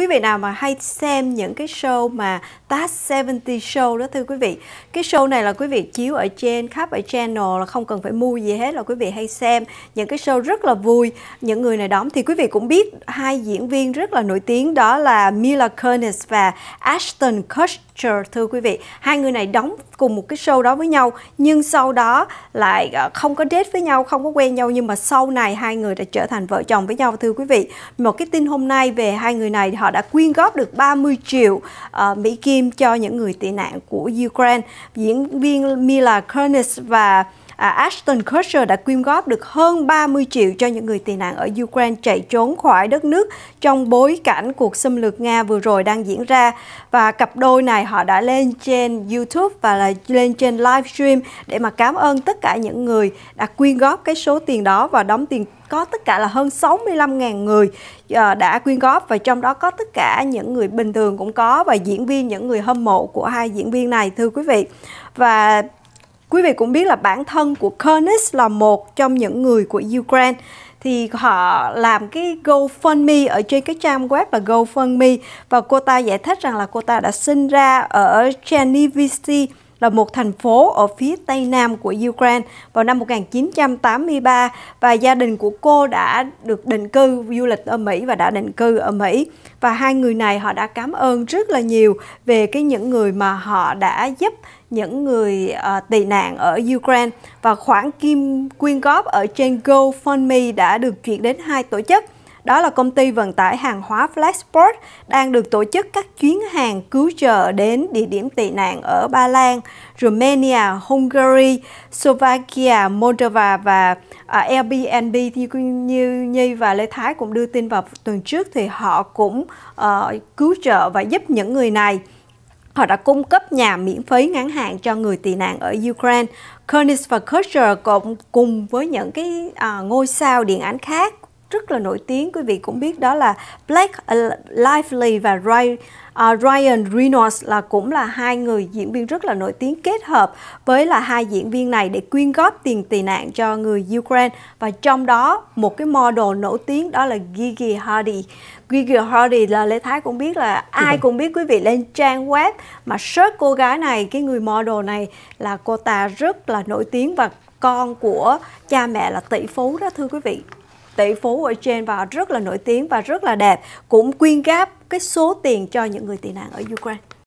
quý vị nào mà hay xem những cái show mà Task 70 show đó thưa quý vị cái show này là quý vị chiếu ở trên khắp ở channel là không cần phải mua gì hết là quý vị hay xem những cái show rất là vui những người này đóng thì quý vị cũng biết hai diễn viên rất là nổi tiếng đó là Mila Kunis và Ashton Kutcher thưa quý vị hai người này đóng cùng một cái show đó với nhau nhưng sau đó lại ờ, không có date với nhau không có quen nhau nhưng mà sau này hai người đã trở thành vợ chồng với nhau thưa quý vị một cái tin hôm nay về hai người này họ đã quyên góp được 30 triệu uh, Mỹ Kim cho những người tị nạn của Ukraine. Diễn viên Mila Kunis và à, Ashton Kutcher đã quyên góp được hơn 30 triệu cho những người tị nạn ở Ukraine chạy trốn khỏi đất nước trong bối cảnh cuộc xâm lược Nga vừa rồi đang diễn ra. Và cặp đôi này họ đã lên trên YouTube và là lên trên livestream để mà cảm ơn tất cả những người đã quyên góp cái số tiền đó và đóng tiền có tất cả là hơn 65.000 người ờ, đã quyên góp và trong đó có tất cả những người bình thường cũng có và diễn viên những người hâm mộ của hai diễn viên này thưa quý vị. Và Quý vị cũng biết là bản thân của Kernis là một trong những người của Ukraine thì họ làm cái GoFundMe ở trên cái trang web là GoFundMe và cô ta giải thích rằng là cô ta đã sinh ra ở Chernivtsi là một thành phố ở phía tây nam của Ukraine vào năm 1983 và gia đình của cô đã được định cư du lịch ở Mỹ và đã định cư ở Mỹ. Và hai người này họ đã cảm ơn rất là nhiều về cái những người mà họ đã giúp những người uh, tị nạn ở Ukraine và khoản kim quyên góp ở trên GoFundMe đã được chuyển đến hai tổ chức đó là công ty vận tải hàng hóa Flexport đang được tổ chức các chuyến hàng cứu trợ đến địa điểm tị nạn ở Ba Lan, Romania, Hungary, Slovakia, Moldova và à, Airbnb như, như Nhi và Lê Thái cũng đưa tin vào tuần trước thì họ cũng uh, cứu trợ và giúp những người này họ đã cung cấp nhà miễn phí ngắn hạn cho người tị nạn ở Ukraine. Kernis và Kutcher cũng cùng với những cái à, ngôi sao điện ảnh khác rất là nổi tiếng quý vị cũng biết đó là Blake Lively và à, Ryan Reynolds là cũng là hai người diễn viên rất là nổi tiếng kết hợp với là hai diễn viên này để quyên góp tiền tị nạn cho người Ukraine và trong đó một cái model nổi tiếng đó là Gigi Hadid Gigi Hadid là Lê Thái cũng biết là ai cũng biết quý vị lên trang web mà search cô gái này cái người model này là cô ta rất là nổi tiếng và con của cha mẹ là tỷ phú đó thưa quý vị tỷ phú ở trên và rất là nổi tiếng và rất là đẹp cũng quyên góp cái số tiền cho những người tị nạn ở Ukraine